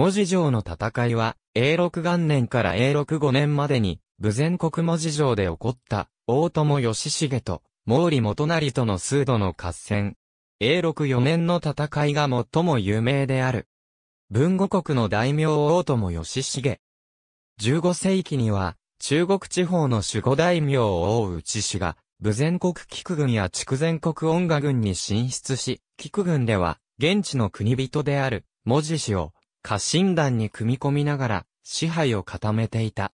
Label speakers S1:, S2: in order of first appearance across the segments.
S1: 文字上の戦いは、永禄元年から永禄五年までに、武前国文字城で起こった、大友義重と、毛利元成との数度の合戦。永禄四年の戦いが最も有名である。文後国の大名大友義重。十五世紀には、中国地方の守護大名を追う。内氏が、武前国菊軍や筑前国音楽軍に進出し、菊軍では、現地の国人である、文字氏を、家臣団に組み込みながら支配を固めていた。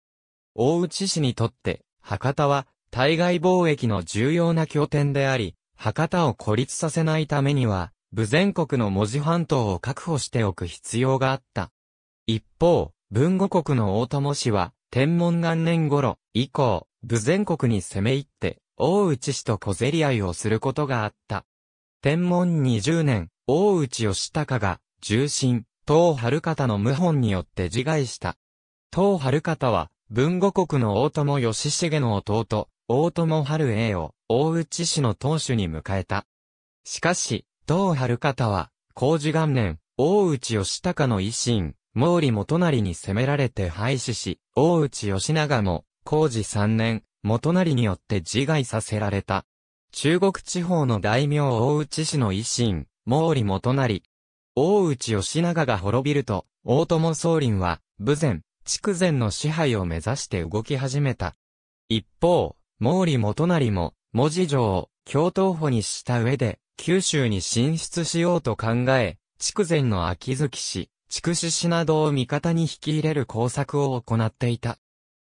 S1: 大内氏にとって博多は対外貿易の重要な拠点であり、博多を孤立させないためには、武全国の文字半島を確保しておく必要があった。一方、文後国の大友氏は、天文元年頃以降、武全国に攻め入って、大内氏と小競り合いをすることがあった。天文20年、大内義高が、重臣、東春方の謀反によって自害した。東春方は、文後国の大友義重の弟、大友春英を、大内氏の当主に迎えた。しかし、東春方は、工事元年、大内義高の維新、毛利元就に攻められて廃止し、大内義長も、工事三年、元就によって自害させられた。中国地方の大名大内氏の維新、毛利元就、大内義長が滅びると、大友宗林は、武前、筑前の支配を目指して動き始めた。一方、毛利元就も、文字城を京都府にした上で、九州に進出しようと考え、筑前の秋月氏、筑紫氏などを味方に引き入れる工作を行っていた。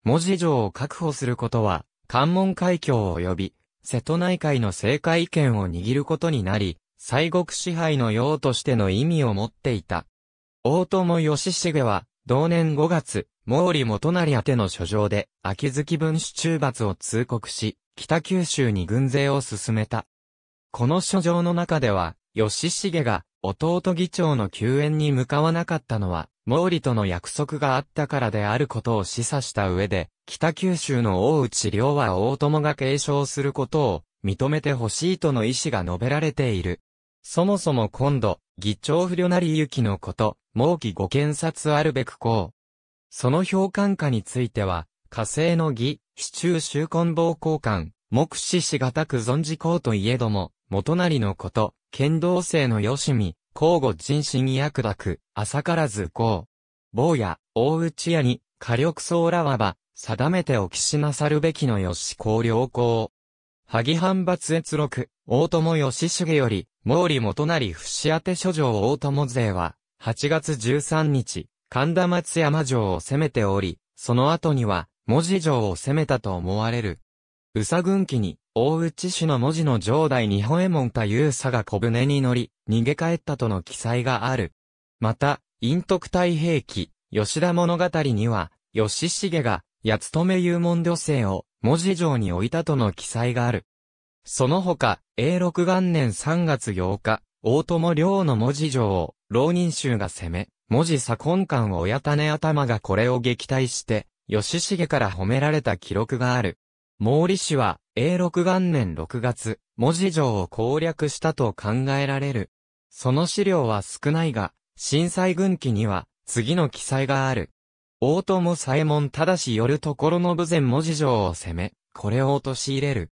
S1: 文字城を確保することは、関門海峡及び、瀬戸内海の政界意見を握ることになり、西国支配の用としての意味を持っていた。大友義重は、同年5月、毛利元就宛ての書状で、秋月分子中罰を通告し、北九州に軍勢を進めた。この書状の中では、義重が、弟議長の救援に向かわなかったのは、毛利との約束があったからであることを示唆した上で、北九州の大内良は大友が継承することを認めてほしいとの意思が述べられている。そもそも今度、議長不良なりゆきのこと、毛期ご検察あるべくこう。その評価下については、火星の義、市中州根防交換、目視しがたく存じこうといえども、元なりのこと、剣道生のよしみ、交互人心役立く、朝からずこう。坊や、大内屋に、火力層らわば、定めておきしなさるべきのよし公良公。萩藩伐越録、大友義重より、毛利元成節当て諸城大友勢は、8月13日、神田松山城を攻めており、その後には、文字城を攻めたと思われる。宇佐軍機に、大内市の文字の城代に本衛門太勇佐が小舟に乗り、逃げ帰ったとの記載がある。また、陰徳太平記、吉田物語には、義重が、八つ留め幽門女性を、文字上に置いたとの記載がある。その他、永禄元年3月8日、大友良の文字上を、浪人衆が攻め、文字左根官を親種頭がこれを撃退して、吉重から褒められた記録がある。毛利氏は、永禄元年6月、文字城を攻略したと考えられる。その資料は少ないが、震災軍記には、次の記載がある。大友左衛門ただしよるところの武前文字城を攻め、これを陥れる。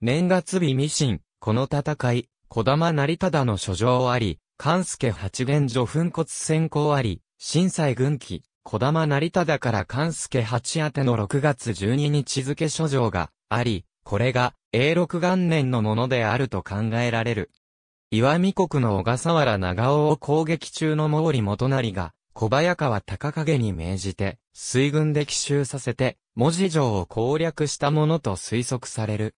S1: 年月日ミシン、この戦い、小玉成忠の書状あり、関助八元助粉骨先行あり、震災軍旗、小玉成忠から関助八宛ての6月12日付書状があり、これが、永禄元年のものであると考えられる。岩見国の小笠原長尾を攻撃中の毛利元成が、小早川高景に命じて、水軍で奇襲させて、文字城を攻略したものと推測される。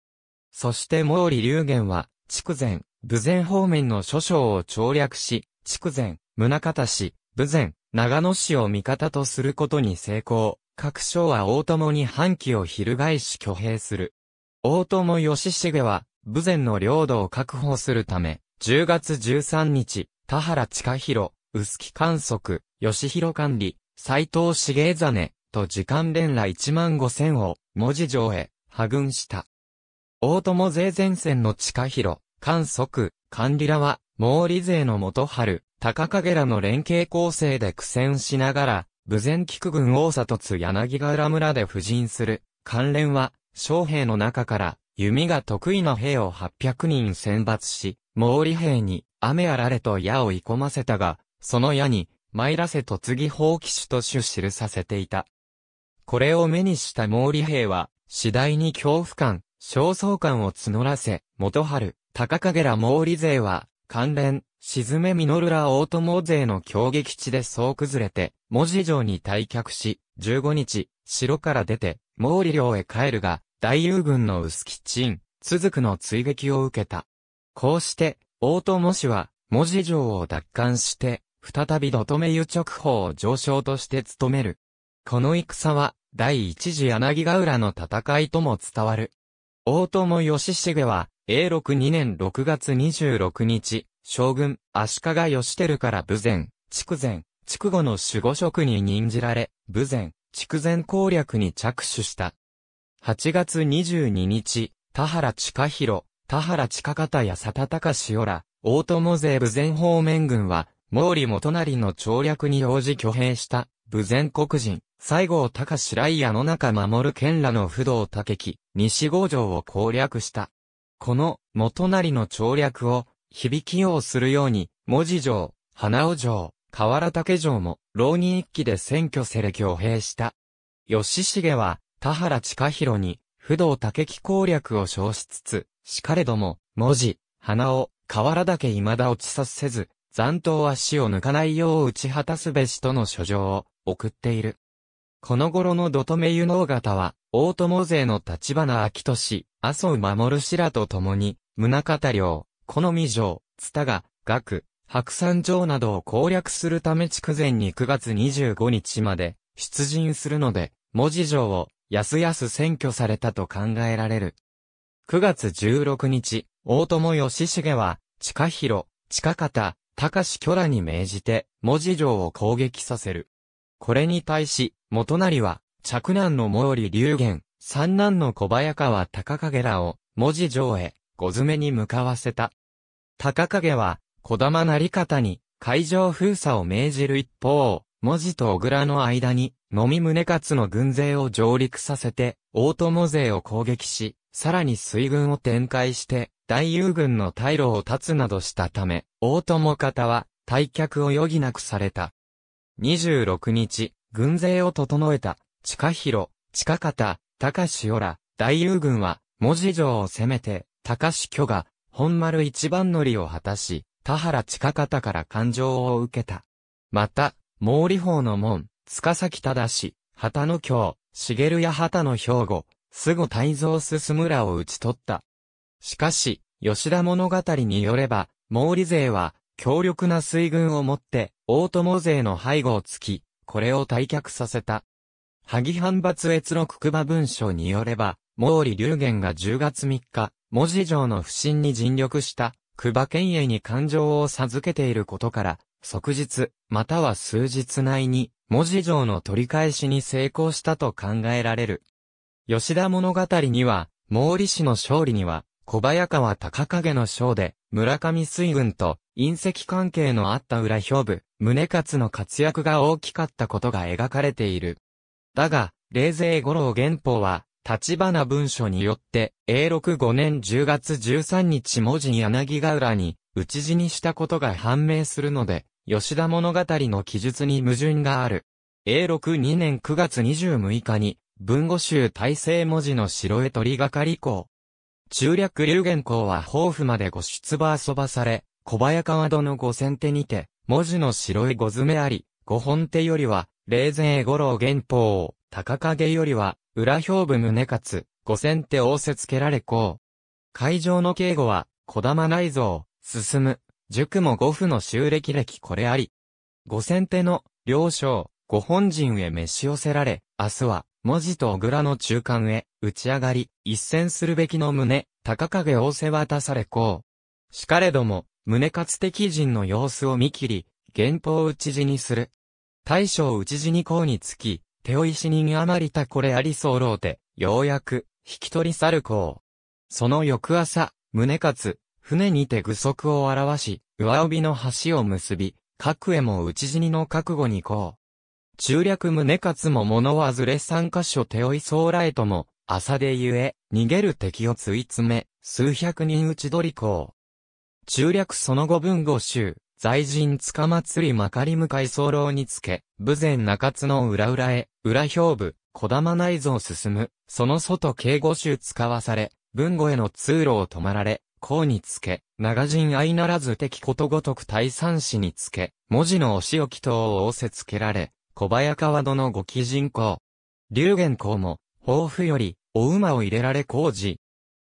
S1: そして毛利隆元は、筑前、武前方面の諸将を調略し、筑前、宗方氏、武前、長野氏を味方とすることに成功。各将は大友に反旗を翻し挙兵する。大友義重は、武前の領土を確保するため、10月13日、田原近広、薄木観測、吉弘管理、斎藤茂真、と時間連羅1万5千を、文字上へ、破軍した。大友税前線の地下広、観測、管理らは、毛利勢の元春、高影らの連携構成で苦戦しながら、武前菊軍大里津柳ヶ浦村で布陣する。関連は、将兵の中から、弓が得意な兵を800人選抜し、毛利兵に、雨あられと矢を射込ませたが、その矢に、参らせと、突撃砲騎手と主記させていた。これを目にした毛利兵は、次第に恐怖感、焦燥感を募らせ、元春、高影ら毛利勢は、関連、沈め実ら大友勢の強撃地で総崩れて、文字城に退却し、15日、城から出て、毛利領へ帰るが、大友軍の薄き鎮、続くの追撃を受けた。こうして、大友氏は、文字城を奪還して、再び土留湯直を上昇として務める。この戦は、第一次柳ヶ浦の戦いとも伝わる。大友義重は、永禄2年6月26日、将軍、足利義輝から武前、筑前、筑後の守護職に任じられ、武前、筑前攻略に着手した。8月22日、田原近広、田原近方や佐田隆ら、大友勢武前方面軍は、毛利元就の調略に応じ挙兵した、武前国人、西郷隆史来屋の中守る県らの不動武器、西郷城を攻略した。この、元就の調略を、響きようするように、文字城、花尾城、河原竹城も、浪人一揆で選挙せれ挙兵した。吉重は、田原近広に、不動武木攻略を称しつつ、しかれども、文字、花尾、河原だけ未だ落ちさせず、残党は死を抜かないよう打ち果たすべしとの書状を送っている。この頃の土留湯能方は、大友勢の立花明俊、麻生守氏らと共に、宗方領、好み城、津田が、学、白山城などを攻略するため筑前に9月25日まで出陣するので、文字城をやすやす占拠されたと考えられる。9月16日、大友義重は、近広、近方、高志巨羅に命じて、文字城を攻撃させる。これに対し、元成は、嫡男の毛利龍玄、三男の小早川高影らを、文字城へ、ご詰めに向かわせた。高影は、小玉成方に、海上封鎖を命じる一方、文字と小倉の間に、飲み宗勝の軍勢を上陸させて、大友勢を攻撃し、さらに水軍を展開して、大友軍の退路を断つなどしたため、大友方は退却を余儀なくされた。26日、軍勢を整えた、近広、近方、高潮ら、大友軍は、文字城を攻めて、高志巨が、本丸一番乗りを果たし、田原近方から感情を受けた。また、毛利法の門、塚崎忠氏、旗の京、茂や旗の兵庫、菅大蔵進むらを討ち取った。しかし、吉田物語によれば、毛利勢は、強力な水軍を持って、大友勢の背後をつき、これを退却させた。萩藩伐越の久馬文書によれば、毛利龍玄が10月3日、文字城の不審に尽力した、久馬県営に感情を授けていることから、即日、または数日内に、文字城の取り返しに成功したと考えられる。吉田物語には、毛利氏の勝利には、小早川高影の章で、村上水軍と隕石関係のあった裏表部、宗勝の活躍が大きかったことが描かれている。だが、冷静五郎元宝は、立花文書によって、永禄5年10月13日文字柳ヶ浦に、討ち死にしたことが判明するので、吉田物語の記述に矛盾がある。永禄2年9月26日に、文語集大成文字の城へ取り掛かり行。中略流言公は抱負までご出馬遊ばされ、小早川殿五先手にて、文字の白い五詰めあり、五本手よりは、霊前五郎元宝、高影よりは、裏表部胸かつ、五先手仰せつけられこう。会場の敬語は、小玉内蔵、進む、塾も五府の襲歴歴これあり。五先手の、両将、五本陣へ召し寄せられ、明日は、文字と小倉の中間へ、打ち上がり、一戦するべきの胸、高影仰せ渡されこう。しかれども、胸活敵人の様子を見切り、原法討ち死にする。大将討ち死にこうにつき、手を石人余りたこれあり候うて、ようやく、引き取り去るこう。その翌朝、胸活、船にて具足を表し、上帯の橋を結び、各へも討ち死にの覚悟にこう。中略胸勝も物はずれ三箇所手追い総来とも、朝でゆえ、逃げる敵を追い詰め、数百人打ち取り行。中略その後文五州、在人つかまつりまかり向かい候につけ、武前中津の裏裏へ、裏表部、小玉内蔵進む、その外計五州使わされ、文後への通路を止まられ、項につけ、長人相ならず敵ことごとく大三子につけ、文字の押し置き等を仰せつけられ、小早川殿ご貴人公。龍玄公も、抱負より、お馬を入れられ工事。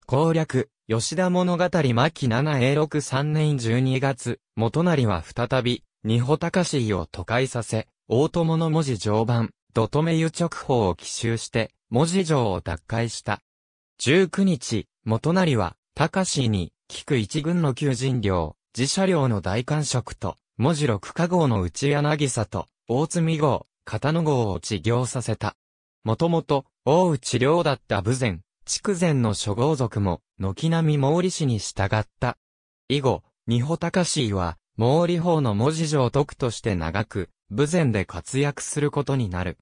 S1: 攻略、吉田物語巻7 a 6 3年12月、元成は再び、二穂高氏を都会させ、大友の文字常磐、土留湯直法を奇襲して、文字城を奪回した。19日、元成は、高氏に、菊一軍の求人料、自社料の大官職と、文字六加号の内柳里大積号、片野号を治業させた。もともと、大内領だった武前、筑前の諸豪族も、軒並み毛利氏に従った。以後、二穂高氏は、毛利法の文字上徳として長く、武前で活躍することになる。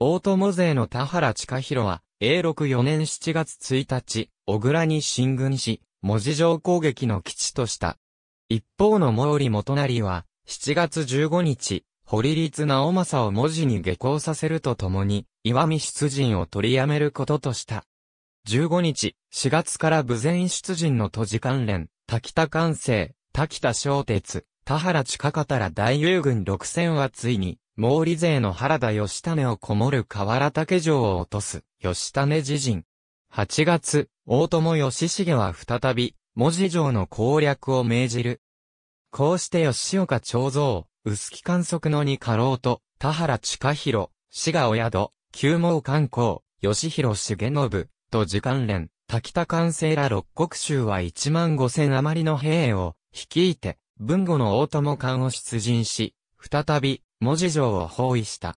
S1: 大友勢の田原近広は、永禄4年7月1日、小倉に進軍し、文字上攻撃の基地とした。一方の毛利元成は、7月15日、堀立直政を文字に下校させるとともに、岩見出陣を取りやめることとした。15日、4月から武前出陣の都市関連、滝田関西、滝田小鉄、田原近方ら大友軍6千はついに、毛利勢の原田義種をこもる河原竹城を落とす、義種自陣。8月、大友義重は再び、文字城の攻略を命じる。こうして吉岡長蔵、薄木観測の二家老と、田原近広、滋賀お宿、旧毛観光、吉弘重信、と時間連、滝田関西ら六国衆は一万五千余りの兵を、率いて、文後の大友館を出陣し、再び、文字城を包囲した。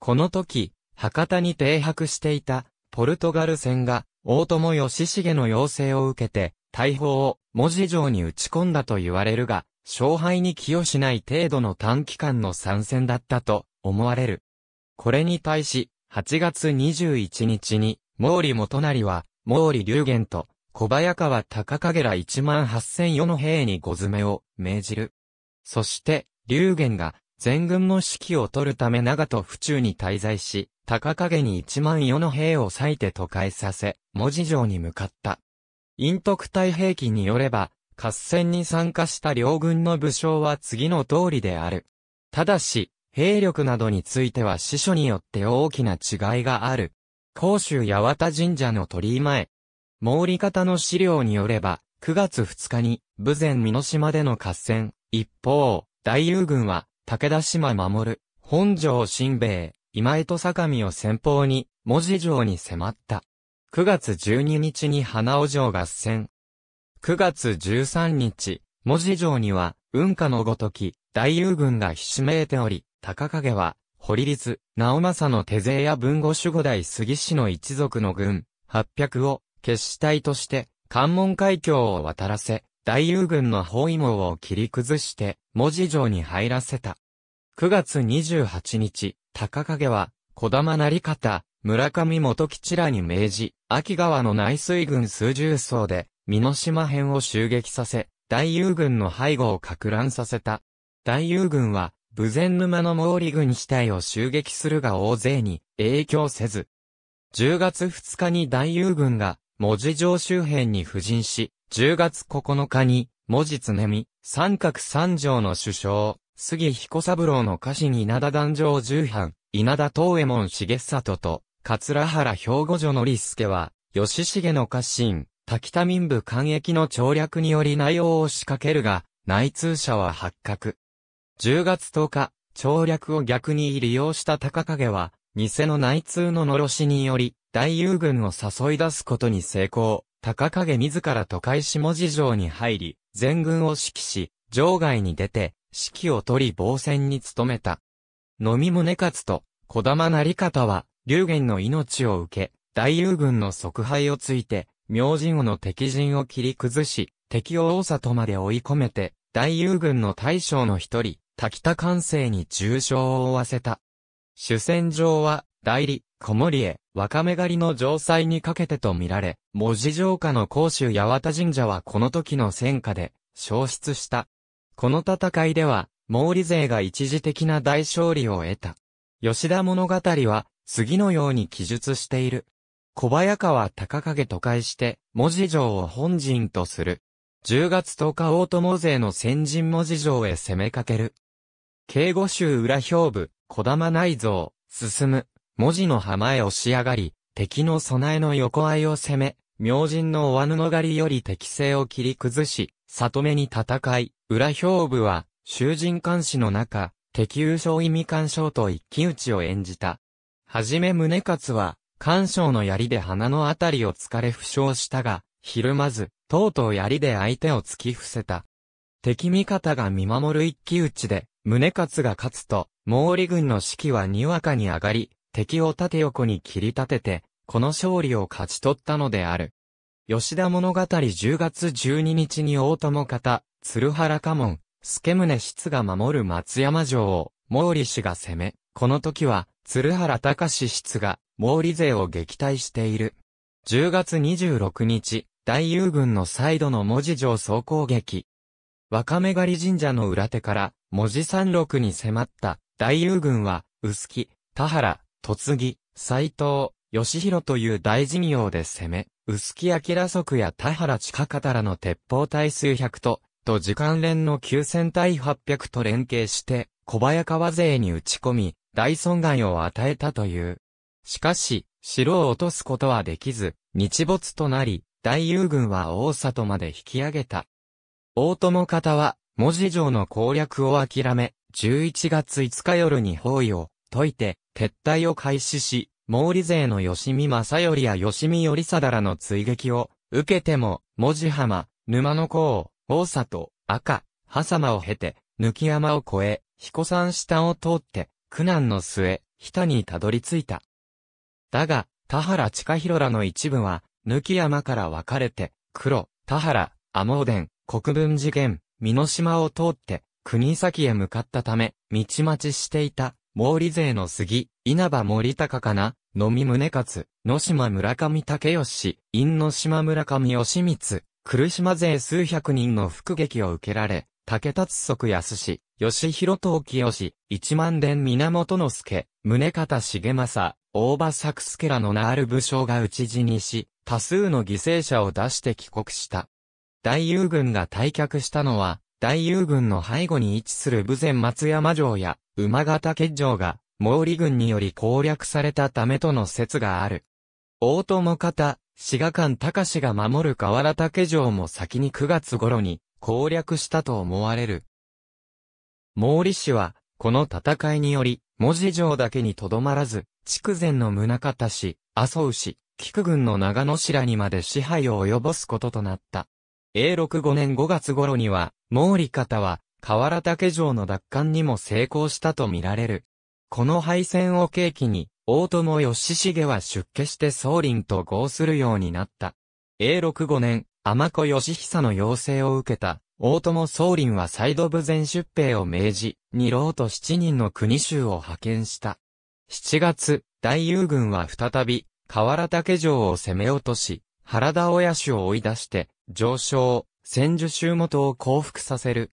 S1: この時、博多に停泊していた、ポルトガル船が、大友義重の要請を受けて、大砲を文字城に打ち込んだと言われるが、勝敗に寄与しない程度の短期間の参戦だったと思われる。これに対し、8月21日に、毛利元成は、毛利龍玄と、小早川高影ら1万8千余の兵にご詰めを命じる。そして、龍玄が全軍の指揮を取るため長門府中に滞在し、高影に1万余の兵を割いて都会させ、文字城に向かった。陰徳太平記によれば、合戦に参加した両軍の武将は次の通りである。ただし、兵力などについては司書によって大きな違いがある。甲州八幡神社の鳥居前。毛利方の資料によれば、9月2日に、武前美濃島での合戦。一方、大友軍は、武田島守る、本城新兵衛、今江と坂見を先方に、文字城に迫った。9月12日に花尾城合戦。9月13日、文字城には、運河のごとき、大友軍がひしめいており、高影は、堀立、直政の手勢や文後守護代杉氏の一族の軍、800を、決死隊として、関門海峡を渡らせ、大友軍の包囲網を切り崩して、文字城に入らせた。9月28日、高影は、小玉成方、村上元吉らに命じ、秋川の内水軍数十層で、美濃島編を襲撃させ、大友軍の背後を拡乱させた。大友軍は、武前沼の毛利軍死体を襲撃するが大勢に影響せず。10月2日に大友軍が、文字城周辺に布陣し、10月9日に、文字常見、三角三条の首相、杉彦三郎の家臣稲田壇上重藩、稲田東右衛門重里と、桂原兵庫女の利助は、吉重の家臣、滝田民部官役の調略により内容を仕掛けるが、内通者は発覚。10月10日、調略を逆に利用した高影は、偽の内通ののろしにより、大友軍を誘い出すことに成功。高影自ら都会下地城に入り、全軍を指揮し、城外に出て、指揮を取り防戦に努めた。飲み胸勝と、小玉成方は、龍玄の命を受け、大友軍の即敗をついて、明神王の敵陣を切り崩し、敵を大里まで追い込めて、大友軍の大将の一人、滝田寛政に重傷を負わせた。主戦場は、代理、小森へ、若め狩りの城塞にかけてと見られ、文字城下の甲州八幡神社はこの時の戦火で、消失した。この戦いでは、毛利勢が一時的な大勝利を得た。吉田物語は、次のように記述している。小早川高影と会して、文字城を本陣とする。10月10日大友勢の先人文字城へ攻めかける。警護州裏兵部、小玉内蔵、進む、文字の浜へ押し上がり、敵の備えの横合いを攻め、明神のぬ布狩りより敵性を切り崩し、里目に戦い、裏兵部は、囚人監視の中、敵優勝意味干渉と一騎打ちを演じた。はじめ宗勝は、干渉の槍で鼻のあたりを疲かれ負傷したが、ひるまず、とうとう槍で相手を突き伏せた。敵味方が見守る一騎打ちで、宗勝が勝つと、毛利軍の士気はにわかに上がり、敵を縦横に切り立てて、この勝利を勝ち取ったのである。吉田物語10月12日に大友方、鶴原家門、助宗室が守る松山城を、毛利氏が攻め、この時は、鶴原隆室が、モーリを撃退している。10月26日、大友軍の再度の文字城総攻撃。若目狩神社の裏手から、文字山麓に迫った大友軍は、薄木、田原、戸次、斎藤、義弘という大事業で攻め、薄木明則や田原近方らの鉄砲隊数百と、と時間連の九千隊八対と連携して、小早川勢に打ち込み、大損害を与えたという。しかし、城を落とすことはできず、日没となり、大友軍は大里まで引き上げた。大友方は、文字城の攻略を諦め、11月5日夜に包囲を解いて、撤退を開始し、毛利勢の吉見正頼や吉見頼貞らの追撃を受けても、文字浜、沼の甲、大里、赤、狭間を経て、抜山を越え、彦山下を通って、苦難の末、北にたどり着いた。だが、田原近広らの一部は、抜山から分かれて、黒、田原、天王殿、国分寺源、美濃島を通って、国崎へ向かったため、道待ちしていた、毛利勢の杉、稲葉森高かな、野見宗勝、野島村上武義、因島村上義光、来島勢数百人の伏撃を受けられ、竹達則安氏、吉弘東清一万伝源之助、宗方重政、大場作助らの名ある武将が討ち死にし、多数の犠牲者を出して帰国した。大友軍が退却したのは、大友軍の背後に位置する武前松山城や馬形家城が毛利軍により攻略されたためとの説がある。大友方、志賀間隆が守る河原竹城も先に9月頃に攻略したと思われる。毛利氏は、この戦いにより、文字城だけにとどまらず、筑前の宗方氏、麻生氏、菊軍の長野市らにまで支配を及ぼすこととなった。永禄5年5月頃には、毛利方は、河原竹城の奪還にも成功したとみられる。この敗戦を契機に、大友義重は出家して宗林と合するようになった。永禄5年、天子義久の要請を受けた、大友総林はサイド部全出兵を命じ、二郎と七人の国衆を派遣した。7月、大友軍は再び、河原竹城を攻め落とし、原田親主を追い出して、上昇、千住州元を降伏させる。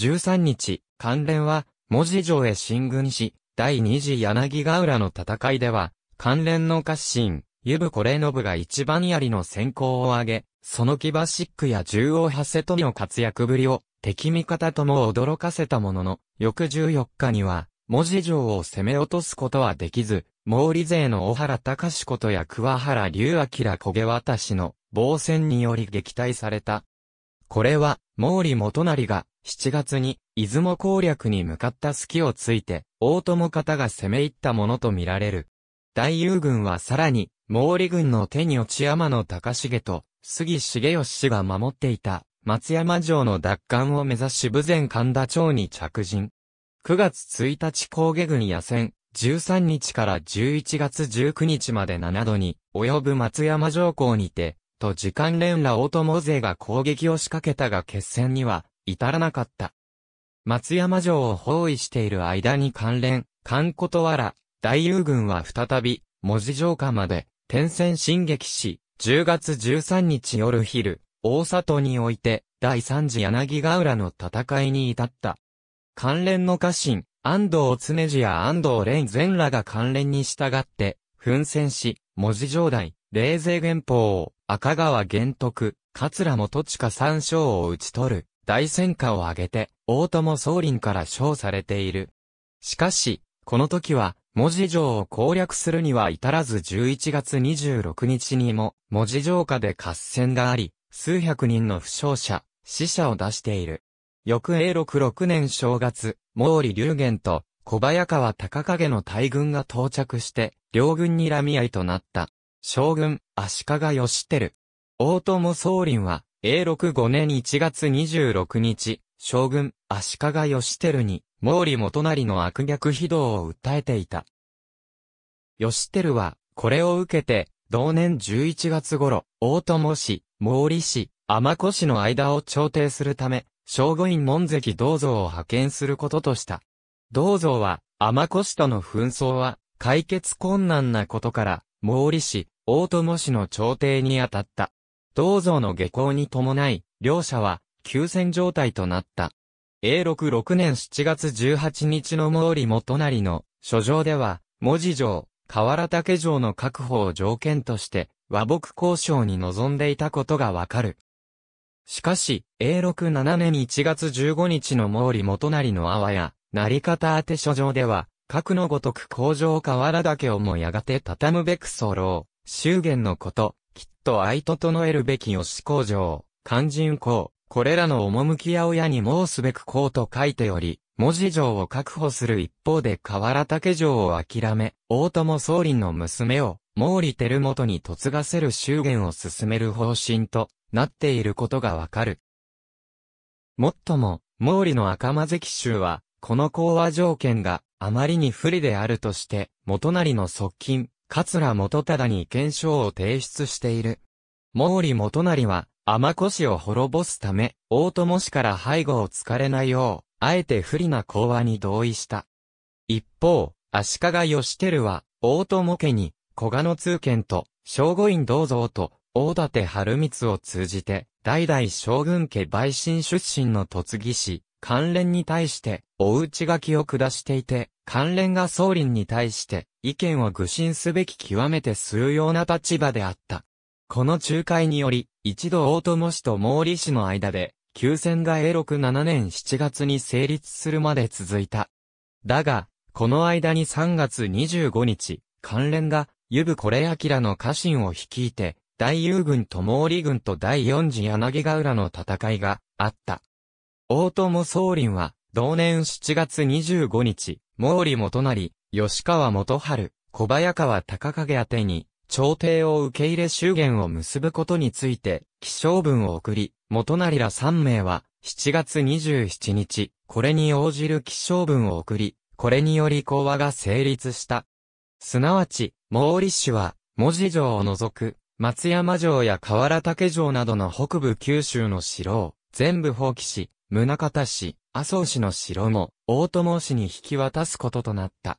S1: 13日、関連は、文字城へ進軍し、第二次柳ヶ浦の戦いでは、関連の家臣、ユブコレーノブが一番槍の先行を挙げ、そのキバシックや獣王ハセトニの活躍ぶりを敵味方とも驚かせたものの、翌14日には、文字城を攻め落とすことはできず、毛利勢の小原隆子ことや桑原隆明焦げ渡しの防戦により撃退された。これは、毛利元成が7月に出雲攻略に向かった隙をついて、大友方が攻め入ったものとみられる。大友軍はさらに、毛利軍の手に落ち山の高重と、杉重義氏が守っていた、松山城の奪還を目指し武前神田町に着陣。9月1日高下軍野戦、13日から11月19日まで7度に、及ぶ松山城港にて、と時間連羅大友勢が攻撃を仕掛けたが決戦には、至らなかった。松山城を包囲している間に関連、関ことわら、大友軍は再び、文字城下まで、転戦進撃し、10月13日夜昼、大里において、第三次柳ヶ浦の戦いに至った。関連の家臣、安藤常次や安藤蓮全らが関連に従って、奮戦し、文字城代、冷勢元宝、赤川玄徳、桂元近三将を討ち取る、大戦果を挙げて、大友宗林から称されている。しかし、この時は、文字城を攻略するには至らず11月26日にも、文字城下で合戦があり、数百人の負傷者、死者を出している。翌永禄6年正月、毛利龍玄と小早川高影の大軍が到着して、両軍にらみ合いとなった。将軍、足利義輝。大友宗林は、永禄5年1月26日、将軍、足利義輝に、毛利元成の悪逆非道を訴えていた。義輝は、これを受けて、同年11月頃、大友氏、毛利氏、天子氏の間を調停するため、正軍院門跡銅像を派遣することとした。銅像は、天子氏との紛争は、解決困難なことから、毛利氏、大友氏の調停に当たった。銅像の下校に伴い、両者は、休戦状態となった。A66 年7月18日の毛利元就の書状では、文字上、河原竹城の確保を条件として、和睦交渉に臨んでいたことがわかる。しかし、A67 年1月15日の毛利元就の阿波や、成方宛書状では、核のごとく工場河原岳をもやがて畳むべく候、祝言のこと、きっと愛整えるべき吉工場、肝心工、これらの趣や親に申すべくこうと書いており、文字城を確保する一方で河原竹城を諦め、大友総理の娘を毛利輝元に嫁がせる祝言を進める方針となっていることがわかる。もっとも、毛利の赤間関州は、この講和条件があまりに不利であるとして、元成の側近、桂元忠に検証を提出している。毛利元成は、天子氏を滅ぼすため、大友氏から背後をつかれないよう、あえて不利な講和に同意した。一方、足利義輝は、大友家に、古賀の通権と、正護院銅像と、大館春光を通じて、代々将軍家陪審出身の突起氏、関連に対して、おち書きを下していて、関連が総林に対して、意見を愚心すべき極めて数要な立場であった。この仲介により、一度大友氏と毛利氏の間で、休戦が永禄7年7月に成立するまで続いた。だが、この間に3月25日、関連が、湯部これ明の家臣を率いて、大友軍と毛利軍と第四次柳ヶ浦の戦いがあった。大友総林は、同年7月25日、毛利元成、吉川元春、小早川高影宛に、朝廷を受け入れ祝言を結ぶことについて、起承文を送り、元成ら3名は、7月27日、これに応じる起承文を送り、これにより講和が成立した。すなわち、毛利氏は、文字城を除く、松山城や河原竹城などの北部九州の城を、全部放棄し、宗方市、麻生市の城も、大友氏に引き渡すこととなった。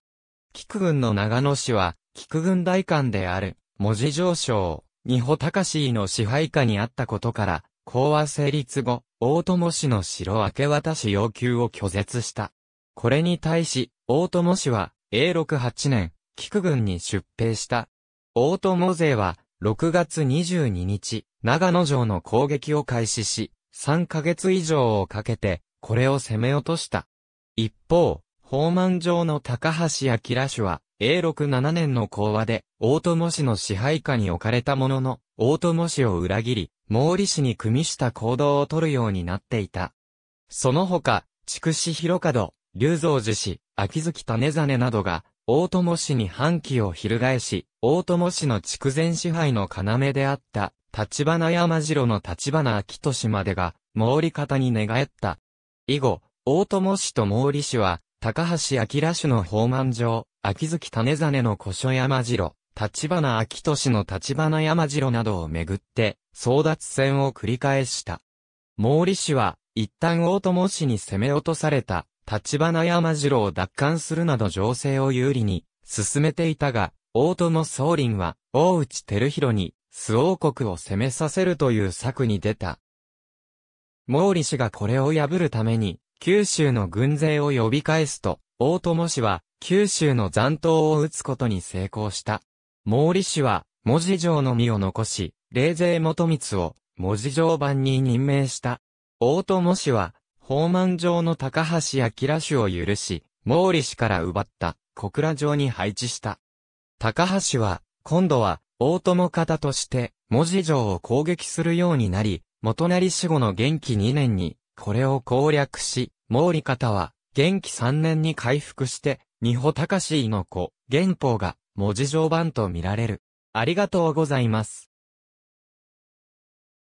S1: 菊軍の長野氏は、菊軍大官である、文字上昇、二保隆の支配下にあったことから、講和成立後、大友氏の城明け渡し要求を拒絶した。これに対し、大友氏は、永禄8年、菊軍に出兵した。大友勢は、6月22日、長野城の攻撃を開始し、3ヶ月以上をかけて、これを攻め落とした。一方、宝満城の高橋明氏は、永禄7年の講和で、大友氏の支配下に置かれたものの、大友氏を裏切り、毛利氏に組みした行動をとるようになっていた。その他、筑紫広門、龍造寺氏、秋月種真などが、大友氏に反旗を翻し、大友氏の筑前支配の要であった、立花山城の立花秋俊までが、毛利方に寝返った。以後、大友氏と毛利氏は、高橋明氏の訪問状。秋月種真の古書山城、立花秋俊の立花山城などをめぐって、争奪戦を繰り返した。毛利氏は、一旦大友氏に攻め落とされた、立花山城を奪還するなど情勢を有利に進めていたが、大友宗林は、大内照弘に、周王国を攻めさせるという策に出た。毛利氏がこれを破るために、九州の軍勢を呼び返すと、大友氏は、九州の残党を撃つことに成功した。毛利氏は、文字城の身を残し、冷勢元光を、文字城版に任命した。大友氏は、宝満城の高橋や明氏を許し、毛利氏から奪った、小倉城に配置した。高橋は、今度は、大友方として、文字城を攻撃するようになり、元成死後の元気2年に、これを攻略し、毛利方は、元気3年に回復して、二保隆の子、原法が文字上版と見られる。ありがとうございます。